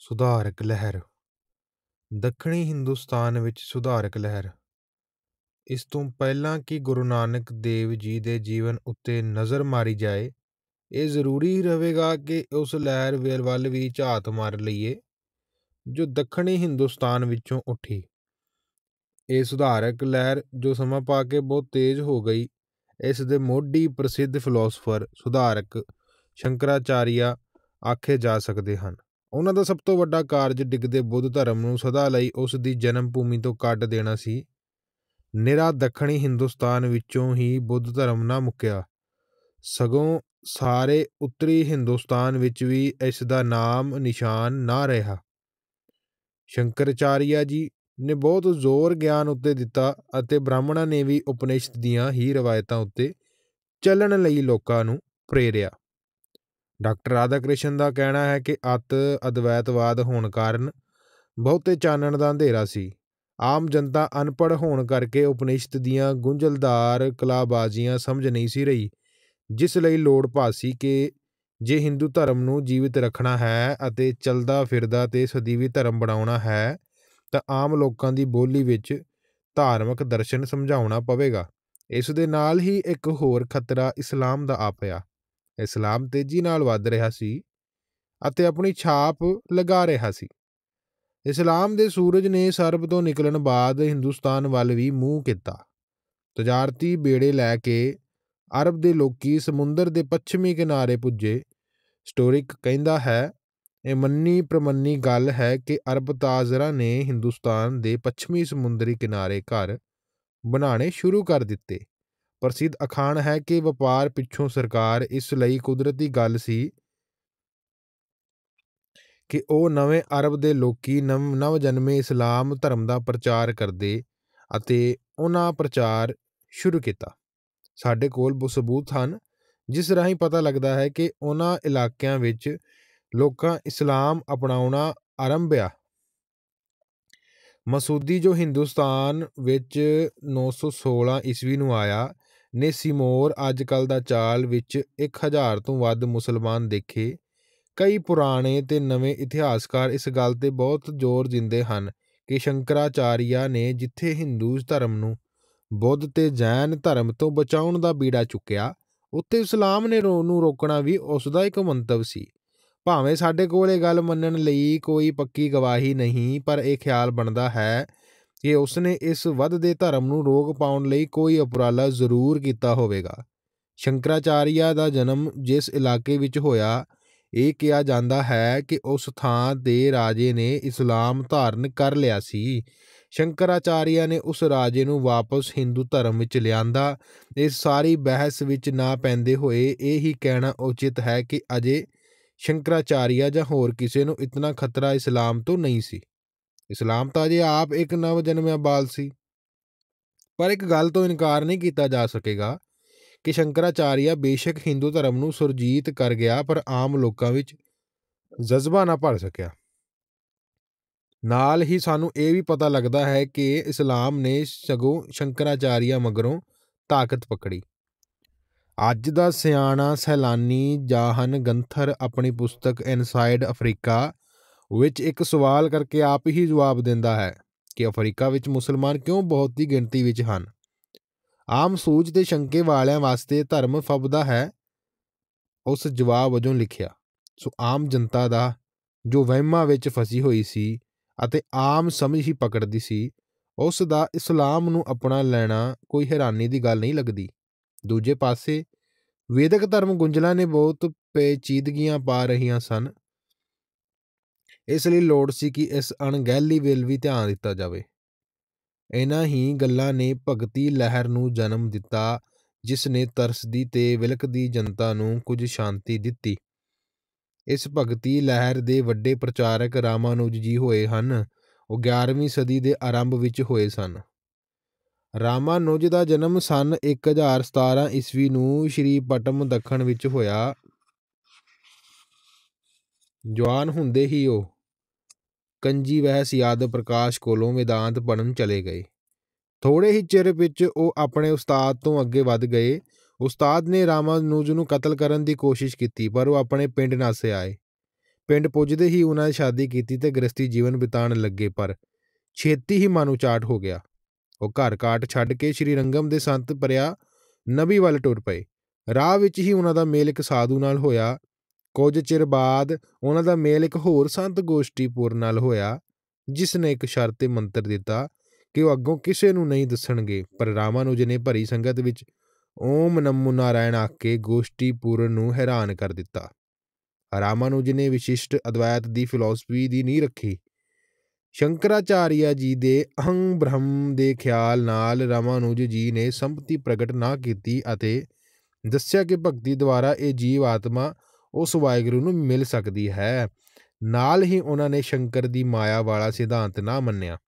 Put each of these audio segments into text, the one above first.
ਸੁਧਾਰਕ ਲਹਿਰ ਦੱਖਣੀ ਹਿੰਦੁਸਤਾਨ ਵਿੱਚ ਸੁਧਾਰਕ ਲਹਿਰ ਇਸ ਤੋਂ ਪਹਿਲਾਂ ਕਿ ਗੁਰੂ ਨਾਨਕ ਦੇਵ ਜੀ ਦੇ ਜੀਵਨ ਉੱਤੇ ਨਜ਼ਰ ਮਾਰੀ ਜਾਏ ਇਹ ਜ਼ਰੂਰੀ ਰਹੇਗਾ ਕਿ ਉਸ ਲਹਿਰ ਵੱਲ ਵੀ ਝਾਤ ਮਾਰ ਲਈਏ ਜੋ ਦੱਖਣੀ ਹਿੰਦੁਸਤਾਨ ਵਿੱਚੋਂ ਉੱਠੀ ਇਹ ਸੁਧਾਰਕ ਲਹਿਰ ਜੋ ਸਮਾਂ ਪਾ ਕੇ ਬਹੁਤ ਤੇਜ਼ ਹੋ ਗਈ ਇਸ ਦੇ ਮੋਢੀ ਪ੍ਰਸਿੱਧ ਫਿਲਾਸਫਰ ਸੁਧਾਰਕ ਸ਼ੰਕਰਾਚਾਰੀਆ ਆਖੇ ਜਾ ਸਕਦੇ ਹਨ ਉਹਨਾਂ ਦਾ ਸਭ ਤੋਂ ਵੱਡਾ ਕਾਰਜ ਡਿੱਗਦੇ ਬੁੱਧ ਧਰਮ ਨੂੰ ਸਦਾ ਲਈ ਉਸ ਦੀ ਜਨਮ ਭੂਮੀ ਤੋਂ ਕੱਢ ਦੇਣਾ ਸੀ ਨਿਰਾ ਦੱਖਣੀ ਹਿੰਦੁਸਤਾਨ ਵਿੱਚੋਂ ਹੀ ਬੁੱਧ ਧਰਮ ਨਾ ਮੁੱਕਿਆ ਸਗੋਂ ਸਾਰੇ ਉੱਤਰੀ ਹਿੰਦੁਸਤਾਨ ਵਿੱਚ ਵੀ ਇਸ ਦਾ ਨਾਮ ਨਿਸ਼ਾਨ ਨਾ ਰਿਹਾ ਸ਼ੰਕਰਾਚਾਰੀਆ ਜੀ ਨੇ ਬਹੁਤ ਜ਼ੋਰ ਗਿਆਨ ਉੱਤੇ ਦਿੱਤਾ ਅਤੇ ਬ੍ਰਾਹਮਣਾਂ ਨੇ ਵੀ ਉਪਨਿਸ਼ਦ ਦੀਆਂ ਹੀ ਰਵਾਇਤਾਂ ਉੱਤੇ ਚੱਲਣ ਲਈ ਲੋਕਾਂ ਨੂੰ ਪ੍ਰੇਰਿਆ ਡਾਕਟਰ ਕ੍ਰਿਸ਼ਨ ਦਾ ਕਹਿਣਾ ਹੈ ਕਿ ਅਤ ਅਦਵੈਤਵਾਦ ਹੋਣ ਕਾਰਨ ਬਹੁਤੇ ਚਾਨਣ ਦਾ ਅੰਧੇਰਾ ਸੀ ਆਮ ਜਨਤਾ ਅਨਪੜ੍ਹ ਹੋਣ ਕਰਕੇ ਉਪਨਿਸ਼ਦ ਦੀਆਂ ਗੁੰਝਲਦਾਰ ਕਲਾਬਾਜ਼ੀਆਂ ਸਮਝ ਨਹੀਂ ਸੀ ਰਹੀ ਜਿਸ ਲਈ ਲੋੜ ਪਾਸੀ ਕਿ ਜੇ Hindu ਧਰਮ ਨੂੰ ਜੀਵਿਤ ਰੱਖਣਾ ਹੈ ਅਤੇ ਚਲਦਾ ਫਿਰਦਾ ਤੇ ਸਦੀਵੀ ਧਰਮ ਬਣਾਉਣਾ ਹੈ ਤਾਂ ਆਮ ਲੋਕਾਂ ਦੀ ਬੋਲੀ ਵਿੱਚ ਧਾਰਮਿਕ ਦਰਸ਼ਨ ਸਮਝਾਉਣਾ ਪਵੇਗਾ ਇਸ ਦੇ ਨਾਲ ਹੀ ਇੱਕ ਹੋਰ ਖਤਰਾ ਇਸਲਾਮ ਦਾ ਆ ਪਿਆ ਇਸਲਾਮ ਤੇਜ਼ੀ ਨਾਲ ਵੱਧ ਰਿਹਾ ਸੀ ਅਤੇ ਆਪਣੀ ਛਾਪ ਲਗਾ ਰਿਹਾ ਸੀ ਇਸਲਾਮ ਦੇ ਸੂਰਜ ਨੇ ਸਰਬ ਤੋਂ ਨਿਕਲਣ ਬਾਅਦ ਹਿੰਦੁਸਤਾਨ ਵੱਲ ਵੀ ਮੂੰਹ ਕੀਤਾ ਤਜਾਰਤੀ ਬੇੜੇ ਲੈ ਕੇ ਅਰਬ ਦੇ ਲੋਕੀ ਸਮੁੰਦਰ ਦੇ ਪੱਛਮੀ ਕਿਨਾਰੇ ਪੁੱਜੇ ਸਟੋਰਿਕ ਕਹਿੰਦਾ ਹੈ ਇਹ ਮੰਨੀ ਪ੍ਰਮੰਨੀ ਗੱਲ ਹੈ ਕਿ ਅਰਬ ਤਾਜ਼ਰਾ ਨੇ ਹਿੰਦੁਸਤਾਨ ਦੇ ਪੱਛਮੀ ਸਮੁੰਦਰੀ ਕਿਨਾਰੇ ਘਰ ਬਣਾਉਣੇ ਸ਼ੁਰੂ ਕਰ ਦਿੱਤੇ ਪ੍ਰਸਿੱਧ ਅਖਾਣ ਹੈ ਕਿ ਵਪਾਰ ਪਿੱਛੋਂ ਸਰਕਾਰ ਇਸ ਲਈ ਕੁਦਰਤੀ ਗੱਲ ਸੀ ਕਿ ਉਹ ਨਵੇਂ ਅਰਬ ਦੇ ਲੋਕੀ ਨਵ ਜਨਮੇ ਇਸਲਾਮ ਧਰਮ ਦਾ ਪ੍ਰਚਾਰ ਕਰਦੇ ਅਤੇ ਉਹਨਾਂ ਪ੍ਰਚਾਰ ਸ਼ੁਰੂ ਕੀਤਾ ਸਾਡੇ ਕੋਲ ਉਹ ਸਬੂਤ ਹਨ ਜਿਸ ਰਾਹੀਂ ਪਤਾ ਲੱਗਦਾ ਹੈ ਕਿ ਉਹਨਾਂ ਇਲਾਕਿਆਂ ਵਿੱਚ ਲੋਕਾਂ ਇਸਲਾਮ ਅਪਣਾਉਣਾ ਆਰੰਭਿਆ ਮਸੂਦੀ ਜੋ ਹਿੰਦੁਸਤਾਨ ਵਿੱਚ 916 ਈਸਵੀ ਨੂੰ ਆਇਆ ਨੇ ਨੇਸੀਮੋਰ ਅੱਜਕੱਲ ਦਾ ਚਾਲ ਵਿੱਚ 1000 ਤੋਂ ਵੱਧ ਮੁਸਲਮਾਨ ਦੇਖੇ ਕਈ ਪੁਰਾਣੇ ਤੇ ਨਵੇਂ ਇਤਿਹਾਸਕਾਰ ਇਸ ਗੱਲ 'ਤੇ ਬਹੁਤ ਜ਼ੋਰ ਦਿੰਦੇ ਹਨ ਕਿ ਸ਼ੰਕਰਾਚਾਰੀਆ ਨੇ ਜਿੱਥੇ ਹਿੰਦੂ ਧਰਮ ਨੂੰ ਬੁੱਧ ਤੇ ਜੈਨ ਧਰਮ ਤੋਂ ਬਚਾਉਣ ਦਾ ਬੀੜਾ ਚੁੱਕਿਆ ਉੱਥੇ ਇਸਲਾਮ ਨੇ ਰੋ ਨੂੰ ਰੋਕਣਾ ਵੀ ਉਸ ਦਾ ਇੱਕ ਮੰਤਵ ਸੀ ਭਾਵੇਂ ਸਾਡੇ ਕੋਲ ਇਹ ਗੱਲ ਮੰਨਣ ਲਈ ਕੋਈ ਪੱਕੀ ਗਵਾਹੀ ਨਹੀਂ ਪਰ ਇਹ ਖਿਆਲ ਬਣਦਾ ਹੈ ਕਿ ਉਸਨੇ ਇਸ ਵੱਧਦੇ ਧਰਮ ਨੂੰ ਰੋਗ ਪਾਉਣ ਲਈ ਕੋਈ ਉਪਰਾਲਾ ਜ਼ਰੂਰ ਕੀਤਾ ਹੋਵੇਗਾ ਸ਼ੰਕਰਾਚਾਰੀਆ ਦਾ ਜਨਮ ਜਿਸ ਇਲਾਕੇ ਵਿੱਚ ਹੋਇਆ ਇਹ ਕਿਹਾ ਜਾਂਦਾ ਹੈ ਕਿ ਉਸ ਥਾਂ ਦੇ ਰਾਜੇ ਨੇ ਇਸਲਾਮ ਧਾਰਨ ਕਰ ਲਿਆ ਸੀ ਸ਼ੰਕਰਾਚਾਰੀਆ ਨੇ ਉਸ ਰਾਜੇ ਨੂੰ ਵਾਪਸ ਹਿੰਦੂ ਧਰਮ ਵਿੱਚ ਲਿਆਂਦਾ ਇਸ ਸਾਰੀ ਬਹਿਸ ਵਿੱਚ ਨਾ ਪੈਂਦੇ ਹੋਏ ਇਹ ਹੀ ਕਹਿਣਾ ਉਚਿਤ ਹੈ ਕਿ ਅਜੇ ਸ਼ੰਕਰਾਚਾਰੀਆ ਜਾਂ ਹੋਰ ਕਿਸੇ ਨੂੰ ਇਤਨਾ ਖਤਰਾ ਇਸਲਾਮ ਤੋਂ ਨਹੀਂ ਸੀ ਇਸਲਾਮ ਤਾਂ ਜੇ ਆਪ ਇੱਕ ਨਵ ਜਨਮਿਆ ਬਾਲ ਸੀ ਪਰ ਇੱਕ ਗੱਲ ਤੋਂ ਇਨਕਾਰ ਨਹੀਂ ਕੀਤਾ ਜਾ ਸਕੇਗਾ ਕਿ ਸ਼ੰਕਰਾਚਾਰੀਆ ਬੇਸ਼ੱਕ ਹਿੰਦੂ ਧਰਮ ਨੂੰ ਸੁਰਜੀਤ ਕਰ ਗਿਆ ਪਰ ਆਮ ਲੋਕਾਂ ਵਿੱਚ ਜਜ਼ਬਾ ਨਾ ਭਰ ਸਕਿਆ ਨਾਲ ਹੀ ਸਾਨੂੰ ਇਹ ਵੀ ਪਤਾ ਲੱਗਦਾ ਹੈ ਕਿ ਇਸਲਾਮ ਨੇ ਸਗੋਂ ਸ਼ੰਕਰਾਚਾਰੀਆ ਮਗਰੋਂ ਤਾਕਤ ਪਕੜੀ ਅੱਜ ਦਾ ਸਿਆਣਾ ਸੈਲਾਨੀ ਜਾਹਨ ਗੰਥਰ ਆਪਣੀ ਪੁਸਤਕ ਇਨਸਾਈਡ ਅਫਰੀਕਾ ਵਿੱਚ ਇੱਕ ਸਵਾਲ ਕਰਕੇ ਆਪ ਹੀ ਜਵਾਬ ਦਿੰਦਾ ਹੈ ਕਿ ਅਫਰੀਕਾ ਵਿੱਚ ਮੁਸਲਮਾਨ ਕਿਉਂ ਬਹੁਤੀ ਗਿਣਤੀ ਵਿੱਚ ਹਨ ਆਮ ਸੂਝ ਦੇ ਸ਼ੰਕੇ ਵਾਲਿਆਂ ਵਾਸਤੇ ਧਰਮ ਫਬਦਾ ਹੈ ਉਸ ਜਵਾਬ ਵਜੋਂ ਲਿਖਿਆ ਸੋ ਆਮ ਜਨਤਾ ਦਾ ਜੋ ਵਹਿਮਾਂ ਵਿੱਚ ਫਸੀ ਹੋਈ ਸੀ ਅਤੇ ਆਮ ਸਮਝ ਹੀ ਪਕੜਦੀ ਸੀ ਉਸ ਦਾ ਇਸਲਾਮ ਨੂੰ ਆਪਣਾ ਲੈਣਾ ਕੋਈ ਹੈਰਾਨੀ ਦੀ ਗੱਲ ਨਹੀਂ ਲੱਗਦੀ ਦੂਜੇ ਪਾਸੇ ਵੇਦਿਕ ਧਰਮ ਗੁੰਝਲਾਂ ਨੇ ਬਹੁਤ ਪੇਚੀਦਗੀਆਂ ਪਾ ਰਹੀਆਂ ਸਨ ਇਸ ਲਈ ਲੋੜ ਸੀ ਕਿ ਇਸ ਅਣਗਹਿਲੀ ਵੇਲ ਵੀ ਧਿਆਨ ਦਿੱਤਾ ਜਾਵੇ ਇਹਨਾਂ ਹੀ ਗੱਲਾਂ ਨੇ ਭਗਤੀ ਲਹਿਰ ਨੂੰ ਜਨਮ ਦਿੱਤਾ ਜਿਸ ਨੇ ਤਰਸਦੀ ਤੇ ਵਿਲਕਦੀ ਜਨਤਾ ਨੂੰ ਕੁਝ ਸ਼ਾਂਤੀ ਦਿੱਤੀ ਇਸ ਭਗਤੀ ਲਹਿਰ ਦੇ ਵੱਡੇ ਪ੍ਰਚਾਰਕ ਰਾਮਾਨੁਜ ਜੀ ਹੋਏ ਹਨ ਉਹ 11ਵੀਂ ਸਦੀ ਦੇ ਆਰੰਭ ਵਿੱਚ ਹੋਏ ਸਨ ਰਾਮਾਨੁਜ ਦਾ ਜਨਮ ਸਨ 1017 ਈਸਵੀ ਨੂੰ ਸ਼੍ਰੀ ਪਟਮ ਦੱਖਣ ਵਿੱਚ ਹੋਇਆ ਜਵਾਨ ਹੁੰਦੇ ਹੀ ਉਹ ਕੰਜੀ ਵਹਿਸ ਯਾਦਵ ਪ੍ਰਕਾਸ਼ ਕੋਲੋਂ ਵੇਦਾਂਤ ਪੜਨ ਚਲੇ ਗਏ ਥੋੜੇ ਹੀ ਚਿਰ ਵਿੱਚ ਉਹ ਆਪਣੇ ਉਸਤਾਦ ਤੋਂ ਅੱਗੇ ਵੱਧ ਗਏ ਉਸਤਾਦ ਨੇ ਰਾਮਾਨੁਜ ਨੂੰ ਕਤਲ ਕਰਨ ਦੀ ਕੋਸ਼ਿਸ਼ ਕੀਤੀ ਪਰ ਉਹ ਆਪਣੇ ਪਿੰਡ ਨਾਸੇ ਆਏ ਪਿੰਡ ਪੁੱਜਦੇ ਹੀ ਉਹਨਾਂ ਨੇ ਸ਼ਾਦੀ ਕੀਤੀ ਤੇ ਗ੍ਰਸਤੀ ਜੀਵਨ ਬਿਤਾਉਣ ਲੱਗੇ ਪਰ ਛੇਤੀ ਹੀ ਮਨ ਉਚਾਟ ਹੋ ਗਿਆ ਉਹ ਘਰ ਕਾਟ ਛੱਡ ਕੇ ਸ਼੍ਰੀ ਰੰਗਮ ਦੇ ਸੰਤ ਪਰਿਆ ਨਵੀ ਵੱਲ ਟੁਰ ਪਏ ਰਾਹ ਵਿੱਚ ਹੀ ਉਹਨਾਂ ਦਾ ਮੇਲ ਇੱਕ ਸਾਧੂ ਨਾਲ ਹੋਇਆ ਕੁਝ ਚਿਰ ਬਾਅਦ ਉਹਨਾਂ ਦਾ ਮੇਲ ਇੱਕ ਹੋਰ ਸੰਤ ਗੋਸ਼ਟੀਪੁਰ ਨਾਲ ਹੋਇਆ ਜਿਸ ਨੇ ਇੱਕ ਸ਼ਰਤ ਤੇ ਮੰਤਰ ਦਿੱਤਾ ਕਿ ਉਹ ਅੱਗੋਂ ਕਿਸੇ ਨੂੰ ਨਹੀਂ ਦੱਸਣਗੇ ਪਰ ਰਾਮਾਨੁਜ ਨੇ ਭਰੀ ਸੰਗਤ ਵਿੱਚ ਓਮ ਨਮੋ ਨਾਰਾਇਣ ਕੇ ਗੋਸ਼ਟੀਪੁਰ ਨੂੰ ਹੈਰਾਨ ਕਰ ਦਿੱਤਾ ਰਾਮਾਨੁਜ ਨੇ ਵਿਸ਼ਿਸ਼ਟ ਅਦਵਾਇਤ ਦੀ ਫਿਲਾਸਫੀ ਦੀ ਨਹੀਂ ਰੱਖੀ ਸ਼ੰਕਰਾਚਾਰੀਆ ਜੀ ਦੇ ਅਹੰ ਬ੍ਰਹਮ ਦੇ ਖਿਆਲ ਨਾਲ ਰਾਮਾਨੁਜ ਜੀ ਨੇ ਸੰਪਤੀ ਪ੍ਰਗਟ ਨਾ ਕੀਤੀ ਅਤੇ ਦੱਸਿਆ ਕਿ ਭਗਤੀ ਦੁਆਰਾ ਇਹ ਜੀਵ ਆਤਮਾ ਉਸ ਵਾਹਿਗੁਰੂ ਨੂੰ ਮਿਲ ਸਕਦੀ ਹੈ ਨਾਲ ਹੀ ਉਹਨਾਂ ਨੇ ਸ਼ੰਕਰ ਦੀ ਮਾਇਆ ਵਾਲਾ ਸਿਧਾਂਤ ਨਾ ਮੰਨਿਆ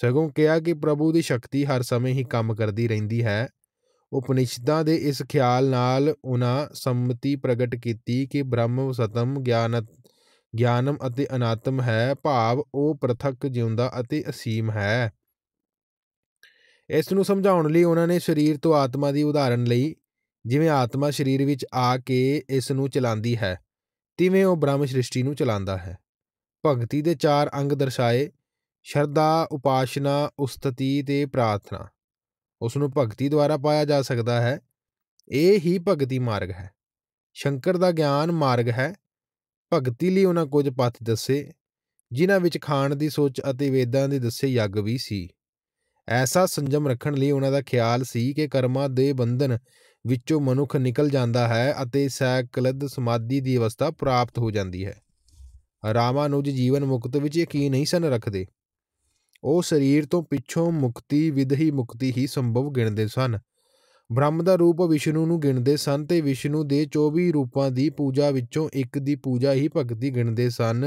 ਸਗੋਂ ਕਿਹਾ ਕਿ ਪ੍ਰਭੂ ਦੀ ਸ਼ਕਤੀ ਹਰ ਸਮੇਂ ਹੀ ਕੰਮ ਕਰਦੀ ਰਹਿੰਦੀ ਹੈ ਉਪਨਿਸ਼ਦਾਂ ਦੇ ਇਸ ਖਿਆਲ ਨਾਲ ਉਹਨਾਂ ਸੰਮਤੀ ਪ੍ਰਗਟ ਕੀਤੀ ਕਿ ਬ੍ਰਹਮ ਸਤਮ ਗਿਆਨਤ ਗਿਆਨਮ ਅਤੇ ਅਨਾਤਮ ਹੈ ਭਾਵ ਉਹ ਪ੍ਰਥਕ ਜਿਉਂਦਾ ਅਤੇ ਅਸੀਮ ਹੈ ਇਸ ਨੂੰ ਸਮਝਾਉਣ ਲਈ ਉਹਨਾਂ ਨੇ ਸਰੀਰ ਤੋਂ ਆਤਮਾ ਦੀ ਉਦਾਹਰਨ ਲਈ ਜਿਵੇਂ ਆਤਮਾ ਸਰੀਰ ਵਿੱਚ ਆ ਕੇ ਇਸ ਨੂੰ ਚਲਾਉਂਦੀ ਹੈ ਤਿਵੇਂ ਉਹ ਬ੍ਰਹਮ ਸ੍ਰਿਸ਼ਟੀ ਨੂੰ ਚਲਾਉਂਦਾ ਹੈ ਭਗਤੀ ਦੇ ਚਾਰ ਅੰਗ ਦਰਸਾਏ ਸ਼ਰਧਾ ਉਪਾਸ਼ਨਾ ਉਸਤਤੀ ਤੇ ਪ੍ਰਾਰਥਨਾ ਉਸ ਨੂੰ ਭਗਤੀ ਦੁਆਰਾ ਪਾਇਆ ਜਾ ਸਕਦਾ ਹੈ ਇਹ ਹੀ ਭਗਤੀ ਮਾਰਗ ਹੈ ਸ਼ੰਕਰ ਦਾ ਗਿਆਨ ਮਾਰਗ ਹੈ ਭਗਤੀ ਲਈ ਉਹਨਾਂ ਕੁਝ ਪਥ ਦੱਸੇ ਜਿਨ੍ਹਾਂ ਵਿੱਚ ਖਾਣ ਦੀ ਸੋਚ ਅਤੇ ਵੇਦਾਂ ਦੇ ਦੱਸੇ ਯੱਗ ਵੀ ਸੀ ਐਸਾ ਸੰਜਮ ਰੱਖਣ ਲਈ ਉਹਨਾਂ ਦਾ ਖਿਆਲ ਸੀ ਕਿ ਕਰਮਾਂ ਦੇ ਬੰਧਨ ਵਿੱਚੋਂ ਮਨੁੱਖ ਨਿਕਲ ਜਾਂਦਾ ਹੈ ਅਤੇ ਸੈਕਲਦ ਸਮਾਧੀ ਦੀ ਅਵਸਥਾ ਪ੍ਰਾਪਤ ਹੋ ਜਾਂਦੀ ਹੈ ਰਾਮਾਨੁਜ ਜੀਵਨ ਮੁਕਤ ਵਿੱਚ ਯਕੀਨ ਨਹੀਂ ਸਨ ਰੱਖਦੇ ਉਹ ਸਰੀਰ ਤੋਂ ਪਿੱਛੋਂ ਮੁਕਤੀ ਵਿਧਹੀ ਮੁਕਤੀ ਹੀ ਸੰਭਵ ਗਿਣਦੇ ਸਨ ਬ੍ਰਹਮ ਦਾ ਰੂਪ ਵਿਸ਼ਨੂੰ ਨੂੰ ਗਿਣਦੇ ਸਨ ਤੇ ਵਿਸ਼ਨੂੰ ਦੇ 24 ਰੂਪਾਂ ਦੀ ਪੂਜਾ ਵਿੱਚੋਂ ਇੱਕ ਦੀ ਪੂਜਾ ਹੀ ਭਗਤੀ ਗਿਣਦੇ ਸਨ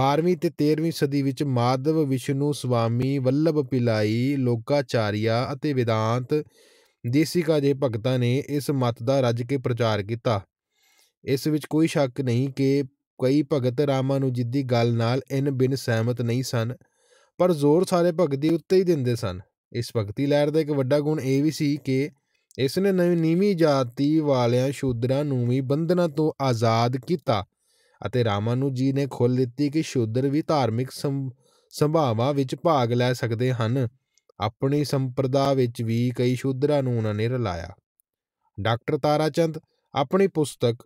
12ਵੀਂ ਤੇ 13ਵੀਂ ਸਦੀ ਵਿੱਚ ਮਾਧਵ ਵਿਸ਼ਨੂੰ ਸੁਆਮੀ ਵੱਲਭ ਪਿਲਾਈ ਲੋਕਾਚਾਰੀਆ ਅਤੇ ਵਿਦਾਂਤ ਦੇਸੀ ਕਾਜੇ ਭਗਤਾਂ ਨੇ ਇਸ ਮਤ ਦਾ ਰੱਜ ਕੇ ਪ੍ਰਚਾਰ ਕੀਤਾ ਇਸ ਵਿੱਚ ਕੋਈ ਸ਼ੱਕ ਨਹੀਂ ਕਿ ਕਈ ਭਗਤ ਰਾਮਾ ਨੂੰ ਜਿੱਦੀ ਗੱਲ ਨਾਲ ਇਨ ਬਿਨ ਸਹਿਮਤ ਨਹੀਂ ਸਨ ਪਰ ਜ਼ੋਰ ਸਾਰੇ ਭਗਤੀ ਉੱਤੇ ਹੀ ਦਿੰਦੇ ਸਨ ਇਸ ਭਗਤੀ ਲਹਿਰ ਦਾ ਇੱਕ ਵੱਡਾ ਗੁਣ ਇਹ ਵੀ ਸੀ ਕਿ ਇਸ ਨੇ ਨਵੀਂ ਨੀਵੀਂ ਜਾਤੀ ਵਾਲਿਆਂ ਸ਼ੂਦਰਾਂ ਨੂੰ ਵੀ ਬੰਧਨਾਂ ਤੋਂ ਆਜ਼ਾਦ ਕੀਤਾ ਅਤੇ ਰਾਮਾ ਨੂੰ ਜੀ ਨੇ ਖੋਲ੍ਹ ਦਿੱਤੀ ਕਿ ਸ਼ੂਦਰ ਵੀ ਧਾਰਮਿਕ ਸੰਭਾਵਾਂ ਵਿੱਚ ਭਾਗ ਲੈ ਸਕਦੇ ਹਨ ਆਪਣੀ ਸੰਪਰਦਾ ਵਿੱਚ ਵੀ ਕਈ ਸ਼ੂਦਰਾਂ ਨੂੰ ਉਹਨਾਂ ਨੇ ਰਲਾਇਆ ਡਾਕਟਰ ਤਾਰਾਚੰਦ ਆਪਣੀ ਪੁਸਤਕ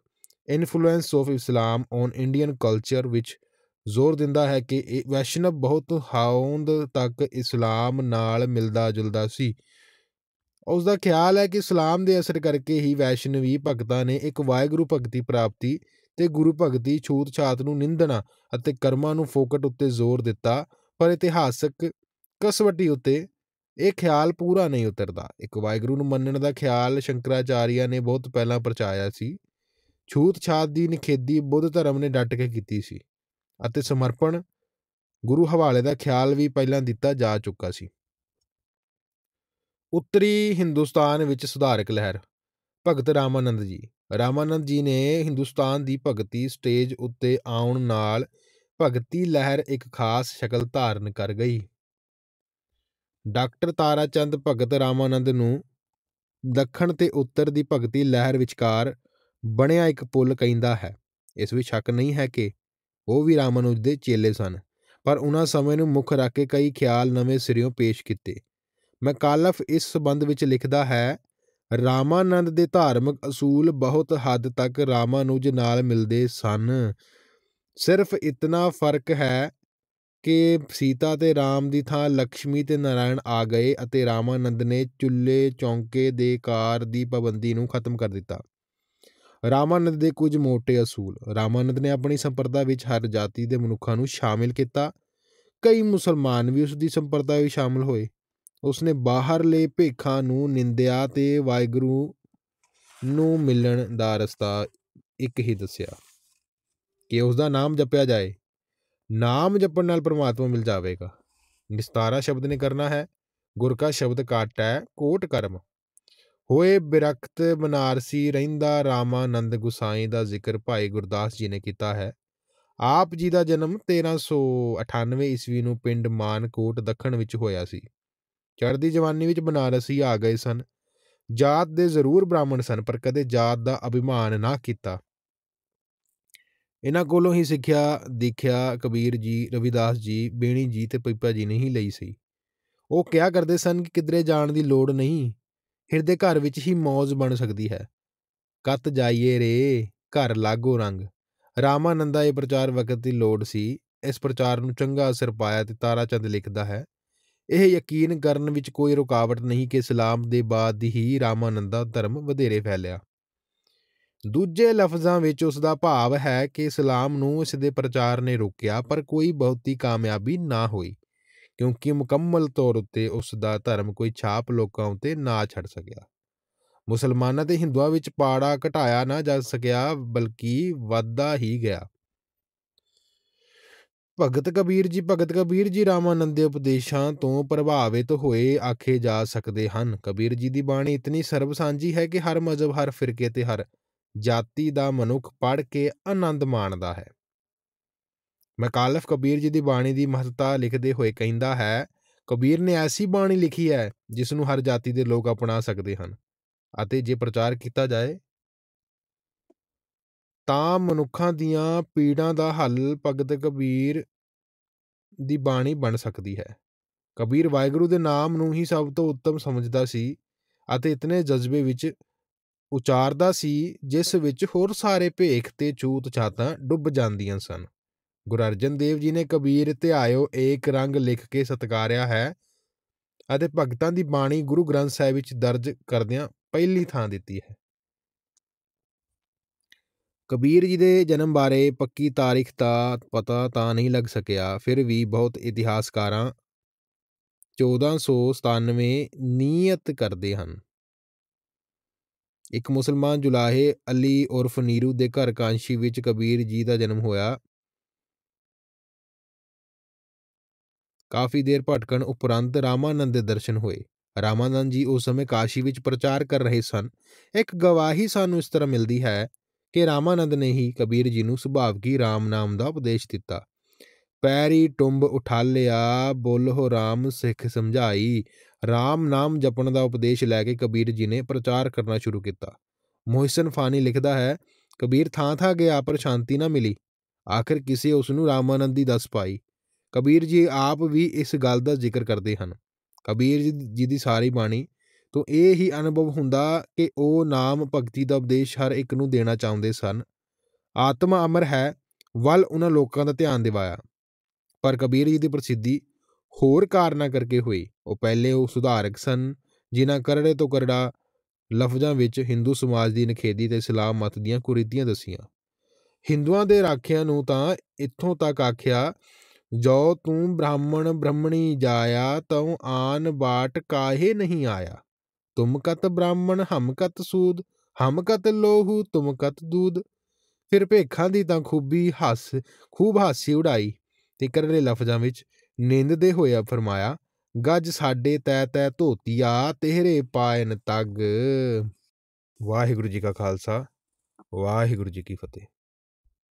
influence of Islam on Indian culture ਵਿੱਚ ਜ਼ੋਰ ਦਿੰਦਾ ਹੈ ਕਿ ਇਹ ਵੈਸ਼ਨਵ ਬਹੁਤ ਹਾਉਂਦ ਤੱਕ ਇਸਲਾਮ ਨਾਲ ਮਿਲਦਾ ਜੁਲਦਾ ਸੀ ਉਸ ਦਾ ਖਿਆਲ ਹੈ ਕਿ ਇਸਲਾਮ ਦੇ ਅਸਰ ਕਰਕੇ ਹੀ ਵੈਸ਼ਨਵੀ ਭਗਤਾਂ ਨੇ ਇੱਕ ਵਾਹਿਗੁਰੂ ਭਗਤੀ ਪ੍ਰਾਪਤੀ ਤੇ ਗੁਰੂ ਭਗਤੀ ਛੂਤ-ਛਾਤ ਨੂੰ ਨਿੰਦਣਾ ਅਤੇ ਕਰਮਾਂ ਨੂੰ ਫੋਕਟ ਉੱਤੇ ਜ਼ੋਰ ਦਿੱਤਾ ਪਰ ਇਤਿਹਾਸਕ ਕਸਵਟੀ ਉੱਤੇ ਇਹ ਖਿਆਲ ਪੂਰਾ ਨਹੀਂ ਉਤਰਦਾ ਇੱਕ ਵਾਇਗਰੂ ਨੂੰ ਮੰਨਣ ਦਾ ਖਿਆਲ ਸ਼ੰਕਰਾਚਾਰੀਆ ਨੇ ਬਹੁਤ ਪਹਿਲਾਂ ਪਰਚਾਇਆ ਸੀ ਛੂਤ-ਛਾਤ ਦੀ ਨਿਖੇਦੀ ਬੁੱਧ ਧਰਮ ਨੇ ਡਟ ਕੇ ਕੀਤੀ ਸੀ ਅਤੇ ਸਮਰਪਣ ਗੁਰੂ ਹਵਾਲੇ ਦਾ ਖਿਆਲ ਵੀ ਪਹਿਲਾਂ ਦਿੱਤਾ ਜਾ ਚੁੱਕਾ ਸੀ ਉੱਤਰੀ ਹਿੰਦੁਸਤਾਨ ਵਿੱਚ ਸੁਧਾਰਕ ਲਹਿਰ ਭਗਤ ਰਾਮਾਨੰਦ ਜੀ ਰਾਮਾਨੰਦ ਜੀ ਨੇ ਹਿੰਦੁਸਤਾਨ ਦੀ ਭਗਤੀ ਸਟੇਜ ਉੱਤੇ ਆਉਣ ਨਾਲ ਭਗਤੀ ਲਹਿਰ ਇੱਕ ਖਾਸ ਸ਼ਕਲ ਧਾਰਨ ਕਰ ਗਈ ਡਾਕਟਰ ਤਾਰਾ ਚੰਦ ਭਗਤ ਰਾਮਾਨੰਦ ਨੂੰ ਦੱਖਣ ਤੇ ਉੱਤਰ ਦੀ ਭਗਤੀ ਲਹਿਰ ਵਿਚਕਾਰ ਬਣਿਆ ਇੱਕ ਪੁਲ ਕਹਿੰਦਾ ਹੈ ਇਸ ਵਿੱਚ ਸ਼ੱਕ ਨਹੀਂ ਹੈ ਕਿ ਉਹ ਵੀ ਰਾਮਾਨੁਜ ਦੇ ਚੇਲੇ ਸਨ ਪਰ ਉਹਨਾਂ ਸਮੇਂ ਨੂੰ ਮੁੱਖ ਰੱਖ ਕੇ ਕਈ ਖਿਆਲ ਨਵੇਂ ਸਿਰਿਓਂ ਪੇਸ਼ ਕੀਤੇ ਮਕਾਲਫ ਇਸ ਸਬੰਧ ਵਿੱਚ ਲਿਖਦਾ ਹੈ ਰਾਮਾਨੰਦ ਦੇ ਧਾਰਮਿਕ ਅਸੂਲ ਬਹੁਤ ਹੱਦ ਤੱਕ ਰਾਮਾਨੁਜ ਨਾਲ ਮਿਲਦੇ ਸਨ ਸਿਰਫ ਇਤਨਾ ਫਰਕ ਹੈ ਕਿ ਸੀਤਾ ਤੇ ਰਾਮ ਦੀ ਥਾਂ ਲక్ష్ਮੀ ਤੇ ਨਾਰਾਇਣ ਆ ਗਏ ਅਤੇ ਰਾਮਾਨੰਦ ਨੇ ਚੁੱਲ੍ਹੇ ਚੌਂਕੇ ਦੇ ਕਾਰ ਦੀ ਪਾਬੰਦੀ ਨੂੰ ਖਤਮ ਕਰ ਦਿੱਤਾ। ਰਾਮਾਨੰਦ ਦੇ ਕੁਝ ਮੋਟੇ ਅਸੂਲ ਰਾਮਾਨੰਦ ਨੇ ਆਪਣੀ ਸੰਪਰਦਾ ਵਿੱਚ ਹਰ ਜਾਤੀ ਦੇ ਮਨੁੱਖਾਂ ਨੂੰ ਸ਼ਾਮਿਲ ਕੀਤਾ। ਕਈ ਮੁਸਲਮਾਨ ਵੀ ਉਸ ਦੀ ਸੰਪਰਦਾ ਵਿੱਚ ਸ਼ਾਮਲ ਹੋਏ। ਉਸ ਨੇ ਬਾਹਰਲੇ ਭੇਖਾਂ ਨੂੰ ਨਿੰਦਿਆ ਤੇ ਵਾਹਿਗੁਰੂ ਨੂੰ ਮਿਲਣ ਦਾ ਰਸਤਾ ਇੱਕ ਹੀ ਦੱਸਿਆ ਕਿ ਉਸ ਦਾ ਨਾਮ ਜਪਿਆ ਜਾਏ। ਨਾਮ ਜਪਣ ਨਾਲ ਪਰਮਾਤਮਾ ਮਿਲ ਜਾਵੇਗਾ ਨਿਸਤਾਰਾ ਸ਼ਬਦ ਨੇ ਕਰਨਾ ਹੈ ਗੁਰ ਕਾ ਸ਼ਬਦ ਕਾਟੈ ਕੋਟ ਕਰਮ ਹੋਏ ਬਿਰਖਤ ਬਨਾਰਸੀ ਰਹਿੰਦਾ ਰਾਮਾਨੰਦ ਗੁਸਾਈ ਦਾ ਜ਼ਿਕਰ ਭਾਈ ਗੁਰਦਾਸ ਜੀ ਨੇ ਕੀਤਾ ਹੈ ਆਪ ਜੀ ਦਾ ਜਨਮ 1398 ਈਸਵੀ ਨੂੰ ਪਿੰਡ ਮਾਨਕੋਟ ਦੱਖਣ ਵਿੱਚ ਹੋਇਆ ਸੀ ਚੜ੍ਹਦੀ ਜਵਾਨੀ ਵਿੱਚ ਬਨਾਰਸੀ ਆ ਗਏ ਸਨ ਜਾਤ ਦੇ ਜ਼ਰੂਰ ਬ੍ਰਾਹਮਣ ਸਨ ਪਰ ਕਦੇ ਜਾਤ ਦਾ ਅਭਿਮਾਨ ਨਾ ਕੀਤਾ ਇਹਨਾਂ ਕੋਲੋਂ ਹੀ ਸਿੱਖਿਆ ਦੇਖਿਆ ਕਬੀਰ ਜੀ ਰਵਿਦਾਸ ਜੀ ਬੇਣੀ ਜੀ ਤੇ ਪੀਪਾ ਜੀ ਨੇ ਹੀ ਲਈ ਸੀ ਉਹ ਕਿਹਾ ਕਰਦੇ ਸਨ ਕਿ ਕਿਧਰੇ ਜਾਣ ਦੀ ਲੋੜ ਨਹੀਂ ਹਿਰਦੇ ਘਰ ਵਿੱਚ ਹੀ ਮੌਜ ਬਣ ਸਕਦੀ ਹੈ ਕੱਤ ਜਾਈਏ ਰੇ ਘਰ ਲਾਗੋ ਰੰਗ ਰਾਮਾਨੰਦਾ ਇਹ ਪ੍ਰਚਾਰ ਵਕਤ ਦੀ ਲੋੜ ਸੀ ਇਸ ਪ੍ਰਚਾਰ ਨੂੰ ਚੰਗਾ ਅਸਰ ਪਾਇਆ ਤੇ ਤਾਰਾਚੰਦ ਲਿਖਦਾ ਹੈ ਇਹ ਯਕੀਨ ਕਰਨ ਵਿੱਚ ਕੋਈ ਰੁਕਾਵਟ ਨਹੀਂ ਕਿ ਇਸਲਾਮ ਦੇ ਬਾਅਦ ਹੀ ਰਾਮਾਨੰਦਾ ਧਰਮ ਵਧੇਰੇ ਫੈਲਿਆ ਦੂਜੇ ਲਫ਼ਜ਼ਾਂ ਵਿੱਚ ਉਸ ਦਾ ਭਾਵ ਹੈ ਕਿ ਇਸਲਾਮ ਨੂੰ ਇਸ ਦੇ ਪ੍ਰਚਾਰ ਨੇ ਰੋਕਿਆ ਪਰ ਕੋਈ ਬਹੁਤੀ ਕਾਮਯਾਬੀ ਨਾ ਹੋਈ ਕਿਉਂਕਿ ਮੁਕੰਮਲ ਤੌਰ ਉੱਤੇ ਉਸ ਦਾ ਧਰਮ ਕੋਈ ਛਾਪ ਲੋਕਾਂ ਉਤੇ ਨਾ ਛੱਡ ਸਕਿਆ ਮੁਸਲਮਾਨਾਂ ਤੇ ਹਿੰਦੂਆਂ ਵਿੱਚ ਪਾੜਾ ਘਟਾਇਆ ਨਾ ਜਾ ਸਕਿਆ ਬਲਕਿ ਵਾਧਾ ਹੀ ਗਿਆ ਭਗਤ ਕਬੀਰ ਜੀ ਭਗਤ ਕਬੀਰ ਜੀ ਰਾਮਾਨੰਦ ਦੇ ਉਪਦੇਸ਼ਾਂ ਤੋਂ ਪ੍ਰਭਾਵਿਤ ਹੋਏ ਆਖੇ ਜਾ ਸਕਦੇ ਹਨ ਕਬੀਰ ਜੀ ਦੀ ਬਾਣੀ ਇਤਨੀ ਸਰਬ ਸਾਂਝੀ ਹੈ ਕਿ ਹਰ ਮਜ਼ਹਬ ਹਰ ਫਿਰਕੇ ਤੇ ਹਰ ਜਾਤੀ ਦਾ ਮਨੁੱਖ ਪੜ ਕੇ ਆਨੰਦ ਮਾਣਦਾ ਹੈ ਮਕਾਲਫ ਕਬੀਰ ਜੀ ਦੀ ਬਾਣੀ ਦੀ ਮਹੱਤਤਾ ਲਿਖਦੇ ਹੋਏ ਕਹਿੰਦਾ ਹੈ ਕਬੀਰ ਨੇ ਐਸੀ ਬਾਣੀ ਲਿਖੀ ਹੈ ਜਿਸ ਨੂੰ ਹਰ ਜਾਤੀ ਦੇ ਲੋਕ ਅਪਣਾ ਸਕਦੇ ਹਨ ਅਤੇ ਜੇ ਪ੍ਰਚਾਰ ਕੀਤਾ ਜਾਏ ਤਾਂ ਮਨੁੱਖਾਂ ਦੀਆਂ ਪੀੜਾਂ ਦਾ ਹੱਲ ਭਗਤ ਕਬੀਰ ਦੀ ਬਾਣੀ ਬਣ ਸਕਦੀ ਹੈ ਕਬੀਰ ਵਾਹਿਗੁਰੂ ਦੇ ਨਾਮ ਨੂੰ ਹੀ ਸਭ ਤੋਂ ਉੱਤਮ ਸਮਝਦਾ ਸੀ ਅਤੇ ਇਤਨੇ ਜਜ਼ਬੇ ਵਿੱਚ ਉਚਾਰਦਾ ਸੀ ਜਿਸ ਵਿੱਚ ਹੋਰ ਸਾਰੇ ਭੇਖ ਤੇ ਚੂਤ ਛਾਤਾਂ ਡੁੱਬ ਜਾਂਦੀਆਂ ਸਨ ਗੁਰ ਅਰਜਨ ਦੇਵ ਜੀ ਨੇ ਕਬੀਰ ਧਿਆਇਓ ਏਕ ਰੰਗ ਲਿਖ ਕੇ ਸਤਕਾਰਿਆ ਹੈ ਅਤੇ ਭਗਤਾਂ ਦੀ ਬਾਣੀ ਗੁਰੂ ਗ੍ਰੰਥ ਸਾਹਿਬ ਵਿੱਚ ਦਰਜ ਕਰਦਿਆਂ ਪਹਿਲੀ ਥਾਂ ਦਿੱਤੀ ਹੈ ਕਬੀਰ ਜੀ ਦੇ ਜਨਮ ਬਾਰੇ ਪੱਕੀ ਤਾਰੀਖ ਦਾ ਪਤਾ ਤਾਂ ਨਹੀਂ ਲੱਗ ਸਕਿਆ ਫਿਰ ਵੀ ਬਹੁਤ ਇਤਿਹਾਸਕਾਰਾਂ 1497 ਨੀਅਤ ਕਰਦੇ ਹਨ ਇੱਕ ਮੁਸਲਮਾਨ ਜੁਲਾਹੇ ਅਲੀ ਉਰਫ ਨੀਰੂ ਦੇ ਘਰ ਕਾਂਸ਼ੀ ਵਿੱਚ ਕਬੀਰ ਜੀ ਦਾ ਜਨਮ ਹੋਇਆ ਕਾਫੀ ਦੇਰ ਭਟਕਣ ਉਪਰੰਤ ਰਾਮਾਨੰਦ ਦੇ ਦਰਸ਼ਨ ਹੋਏ ਰਾਮਾਨੰਦ ਜੀ ਉਸ ਸਮੇਂ ਕਾਸ਼ੀ ਵਿੱਚ ਪ੍ਰਚਾਰ ਕਰ ਰਹੇ ਸਨ ਇੱਕ ਗਵਾਹੀ ਸਾਨੂੰ ਇਸ ਤਰ੍ਹਾਂ ਮਿਲਦੀ ਹੈ ਕਿ ਰਾਮਾਨੰਦ ਨੇ ਹੀ ਕਬੀਰ ਜੀ ਨੂੰ ਸੁਭਾਵਕੀ ਰਾਮ ਨਾਮ ਦਾ ਉਪਦੇਸ਼ ਦਿੱਤਾ ਪੈਰੀ ਟੁੰਬ ਉਠਾਲਿਆ ਬੋਲੋ ਰਾਮ ਸਿੱਖ ਸਮਝਾਈ ਰਾਮ ਨਾਮ ਜਪਣ ਦਾ ਉਪਦੇਸ਼ ਲੈ ਕੇ ਕਬੀਰ ਜੀ ਨੇ ਪ੍ਰਚਾਰ ਕਰਨਾ ਸ਼ੁਰੂ ਕੀਤਾ ਮੋਹਿਸਨ ਫਾਨੀ ਲਿਖਦਾ ਹੈ ਕਬੀਰ ਥਾਂ ਥਾਂ ਗਿਆ ਪਰ ਸ਼ਾਂਤੀ ਨਾ ਮਿਲੀ ਆਖਰ ਕਿਸੇ ਉਸ ਨੂੰ ਰਾਮਾਨੰਦ ਦੀ ਦੱਸ ਪਾਈ ਕਬੀਰ ਜੀ ਆਪ ਵੀ ਇਸ ਗੱਲ ਦਾ ਜ਼ਿਕਰ ਕਰਦੇ ਹਨ ਕਬੀਰ ਜੀ ਦੀ ਸਾਰੀ ਬਾਣੀ ਤੋਂ ਇਹ ਹੀ ਅਨੁਭਵ ਹੁੰਦਾ ਕਿ ਉਹ ਨਾਮ ਭਗਤੀ ਦਾ ਉਪਦੇਸ਼ ਹਰ ਇੱਕ ਨੂੰ ਦੇਣਾ ਚਾਹੁੰਦੇ ਸਨ ਆਤਮਾ ਅਮਰ ਹੈ ਵੱਲ ਉਹਨਾਂ ਲੋਕਾਂ ਦਾ ਧਿਆਨ ਦਿਵਾਇਆ ਪਰ ਕਬੀਰ ਜੀ ਦੀ ਪ੍ਰਸਿੱਧੀ ਹੋਰ ਕਾਰਨਾ ਕਰਕੇ ਹੋਈ ਉਹ ਪਹਿਲੇ ਉਹ ਸੁਧਾਰਕ ਸਨ ਜਿਨ੍ਹਾਂ ਕਰੜੇ ਤੋਂ ਕਰੜਾ ਲਫ਼ਜ਼ਾਂ ਵਿੱਚ ਹਿੰਦੂ ਸਮਾਜ ਦੀ ਨਖੇਦੀ ਤੇ ਇਸਲਾਮ ਮਤ ਦੀਆਂ ਕੁਰੀਤੀਆਂ ਦਸੀਆਂ ਹਿੰਦੂਆਂ ਦੇ ਰਾਖਿਆਂ ਨੂੰ ਤਾਂ ਇੱਥੋਂ ਤੱਕ ਆਖਿਆ ਜੋ ਤੂੰ ਬ੍ਰਾਹਮਣ ਬ੍ਰਹਮਣੀ ਜਾਇਆ ਤਉ ਆਨ ਬਾਟ ਕਾਹੇ ਨਹੀਂ ਆਇਆ ਤੁਮ ਕਤ ਬ੍ਰਾਹਮਣ ਹਮ ਕਤ ਸੂਦ ਹਮ ਕਤ ਲੋਹੂ ਤੁਮ ਕਤ ਦੂਦ ਫਿਰ ਭੇਖਾਂ ਦੀ ਤਾਂ ਖੂਬੀ ਹੱਸ ਖੂਬ ਹਾਸੀ ਉਡਾਈ ਤੇ ਕਰੜੇ ਲਫ਼ਜ਼ਾਂ ਵਿੱਚ ਨਿੰਦਦੇ ਹੋਇਆ ਫਰਮਾਇਆ ਗੱਜ ਸਾਡੇ ਤੈ ਤੈ ਧੋਤੀਆ ਤੇਰੇ ਪਾਇਨ ਤੱਗ ਵਾਹਿਗੁਰੂ ਜੀ ਕਾ ਖਾਲਸਾ ਵਾਹਿਗੁਰੂ ਜੀ ਕੀ ਫਤਿਹ